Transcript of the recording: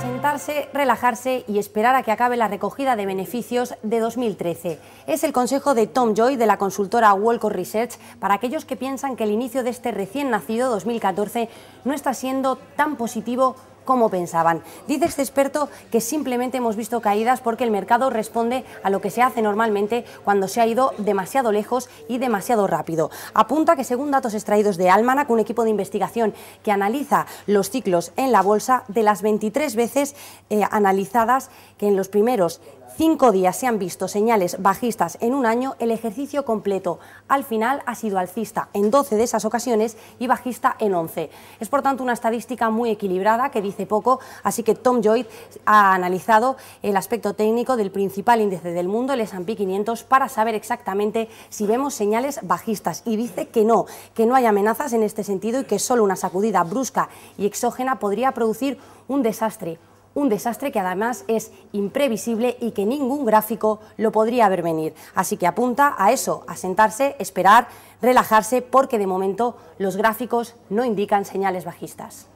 Sentarse, relajarse y esperar a que acabe la recogida de beneficios de 2013. Es el consejo de Tom Joy de la consultora Walcott Research para aquellos que piensan que el inicio de este recién nacido 2014 no está siendo tan positivo como pensaban. Dice este experto que simplemente hemos visto caídas porque el mercado responde a lo que se hace normalmente cuando se ha ido demasiado lejos y demasiado rápido. Apunta que según datos extraídos de Almanac, un equipo de investigación que analiza los ciclos en la bolsa, de las 23 veces eh, analizadas que en los primeros cinco días se han visto señales bajistas en un año, el ejercicio completo al final ha sido alcista en 12 de esas ocasiones y bajista en 11. Es por tanto una estadística muy equilibrada que dice hace poco, así que Tom Joyce ha analizado el aspecto técnico del principal índice del mundo, el S&P 500, para saber exactamente si vemos señales bajistas y dice que no, que no hay amenazas en este sentido y que solo una sacudida brusca y exógena podría producir un desastre, un desastre que además es imprevisible y que ningún gráfico lo podría ver venir. Así que apunta a eso, a sentarse, esperar, relajarse, porque de momento los gráficos no indican señales bajistas.